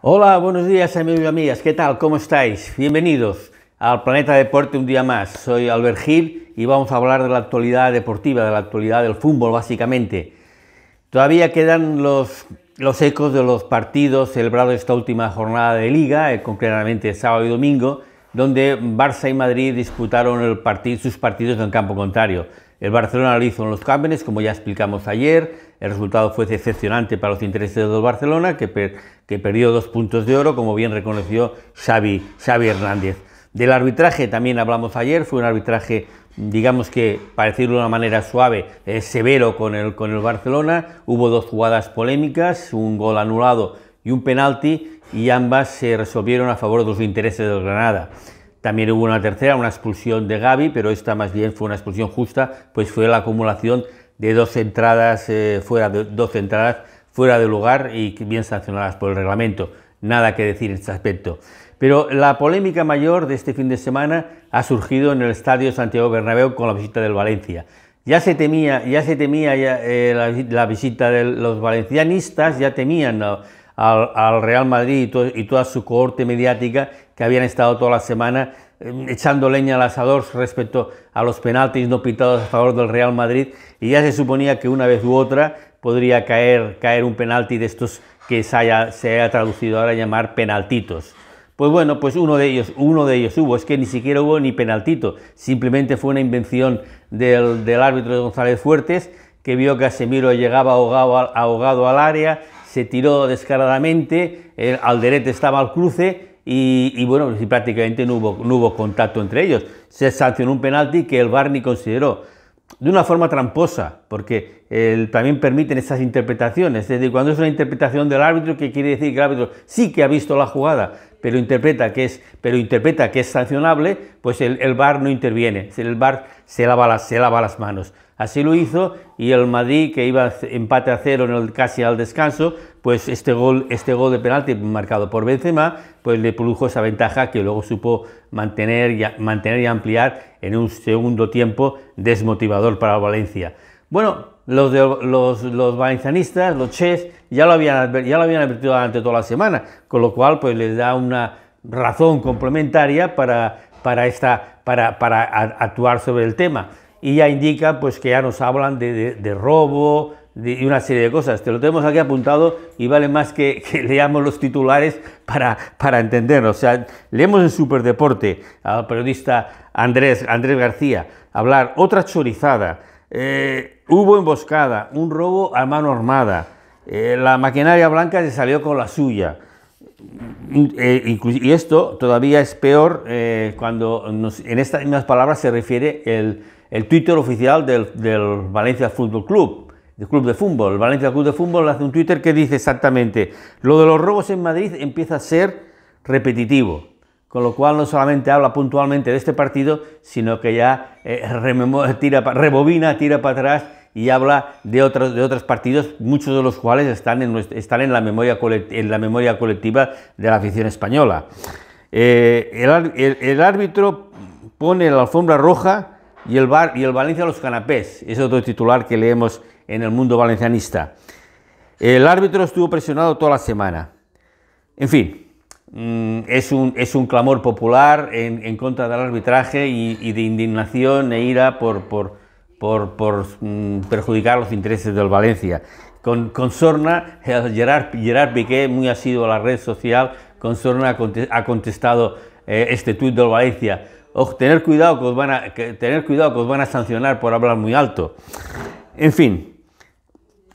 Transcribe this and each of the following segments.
Hola, buenos días amigos y amigas, ¿qué tal? ¿Cómo estáis? Bienvenidos al Planeta Deporte un día más. Soy Albert Gil y vamos a hablar de la actualidad deportiva, de la actualidad del fútbol básicamente. Todavía quedan los, ecos de los partidos celebrados esta última jornada de liga, eh, concretamente sábado y domingo, donde Barça y Madrid disputaron sus partidos en campo contrario. El Barcelona lo hizo en los Cámenes, como ya explicamos ayer. El resultado fue decepcionante para los intereses del Barcelona, que, perdió dos puntos de oro, como bien reconoció Xavi, Hernández. Del arbitraje también hablamos ayer, fue un arbitraje, digamos que, para decirlo de una manera suave, eh, severo con el, con el Barcelona. Hubo dos jugadas polémicas, un gol anulado y un penalti, y ambas se resolvieron a favor de los intereses del Granada. También hubo una tercera, una expulsión de Gaby, pero esta más bien fue una expulsión justa, pues fue la acumulación de dos entradas eh, fuera de dos entradas fuera de lugar y bien sancionadas por el reglamento. Nada que decir en este aspecto. Pero la polémica mayor de este fin de semana ha surgido en el Estadio Santiago Bernabéu con la visita del Valencia. Ya se temía, ya se temía eh, la, visita de los valencianistas, ya temían al, Real Madrid y, y toda su cohorte mediática que habían estado toda la semana em, echando leña al asador respecto a los penaltis no pitados a favor del Real Madrid y ya se suponía que una vez u otra podría caer, caer un penalti de estos que se haya, traducido ahora a llamar penaltitos. Pues bueno, pues uno de ellos, uno de ellos hubo, es que ni siquiera hubo ni penaltito, simplemente fue una invención del, del árbitro de González Fuertes que vio que Casemiro llegaba ahogado, ahogado al área, se tiró descaradamente, el Alderete estaba al cruce y, bueno, prácticamente no hubo, contacto entre ellos. Se sancionó un penalti que el ni consideró de una forma tramposa, porque también permiten esas interpretaciones. Es decir, cuando es una interpretación del árbitro, que quiere decir que el árbitro sí que ha visto la jugada, pero interpreta que es, pero interpreta que es sancionable, pues el, el VAR no interviene, el VAR se lava, se lava las manos. Así lo hizo y el Madrid, que iba empate a cero casi al descanso, pues este gol, este gol de penalti marcado por Benzema, pues le produjo esa ventaja que luego supo mantener y, ampliar en un segundo tiempo desmotivador para Valencia. Bueno, los, valencianistas, los ches, ya lo, habían, advertido durante toda la semana, con lo cual pues les da una razón complementaria para actuar sobre el tema y ya indica pues que ya nos hablan de, robo y una serie de cosas. Te lo tenemos aquí apuntado y vale más que, leamos los titulares para, para entender. O sea, leemos en Superdeporte al periodista Andrés, Andrés García hablar otra chorizada, eh, hubo emboscada, un robo a mano armada, eh, la maquinaria blanca se salió con la suya. Mm, eh, y esto todavía es peor cuando en estas mismas palabras se refiere el el Twitter oficial del, Valencia Fútbol Club, del club de fútbol. El Valencia Club de Fútbol hace un Twitter que dice exactamente, lo de los robos en Madrid empieza a ser repetitivo, con lo cual no solamente habla puntualmente de este partido, sino que ya eh, tira, rebobina, tira para atrás y habla de otros, de otros partidos, muchos de los cuales están en, están en, la, memoria en la memoria colectiva de la afición española. Eh, el árbitro pone la alfombra roja, y el, Valencia los canapés. Es otro titular que leemos en el mundo valencianista. El árbitro estuvo presionado toda la semana. En fin, mm, es un, clamor popular en, contra del arbitraje y, de indignación e ira por, mm, perjudicar los intereses del Valencia. Con, Sorna, Gerard, Piqué, muy asido a la red social, con Sorna ha contestado eh, este tuit del Valencia tener cuidado que os van a, tener cuidado que van a sancionar por hablar muy alto. En fin,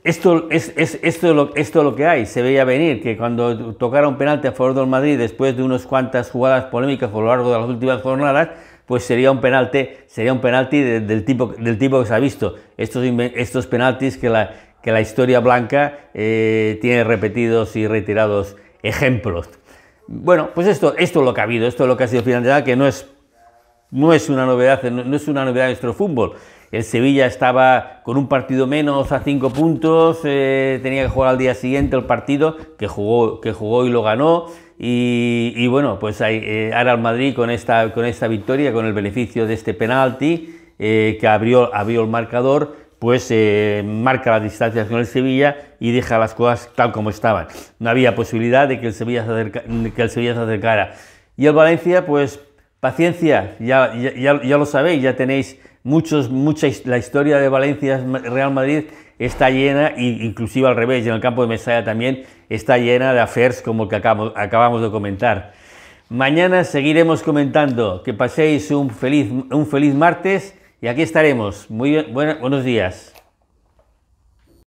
esto es, esto, lo, esto lo que hay, se veía venir, que cuando tocara un penalti a favor del Madrid después de unas cuantas jugadas polémicas a lo largo de las últimas jornadas, pues sería un penalti, sería un penalti del, tipo, del tipo que se ha visto. Estos, estos penaltis que la, que la historia blanca eh, tiene repetidos y retirados ejemplos. Bueno, pues esto, esto es lo que ha habido, esto es lo que ha sido final que no es no es una novedad, no es una novedad en nuestro fútbol. El Sevilla estaba con un partido menos a cinco puntos, eh, tenía que jugar al día siguiente el partido, que jugó, que jugó y lo ganó. Y, bueno, pues eh, ahora el Madrid con esta, con esta victoria, con el beneficio de este penalti eh, que abrió, abrió el marcador, pues marca las distancias con el Sevilla y deja las cosas tal como estaban. No había posibilidad de que el Sevilla se, que el Sevilla se acercara. Y el Valencia, pues Paciencia, ya, ya, lo sabéis, ya tenéis muchos, mucha, la historia de Valencia Real Madrid está llena, inclusive al revés, en el campo de mesa también está llena de affairs como el que acabamos, de comentar. Mañana seguiremos comentando. Que paséis un feliz, un feliz martes y aquí estaremos. Muy bien, buenos días.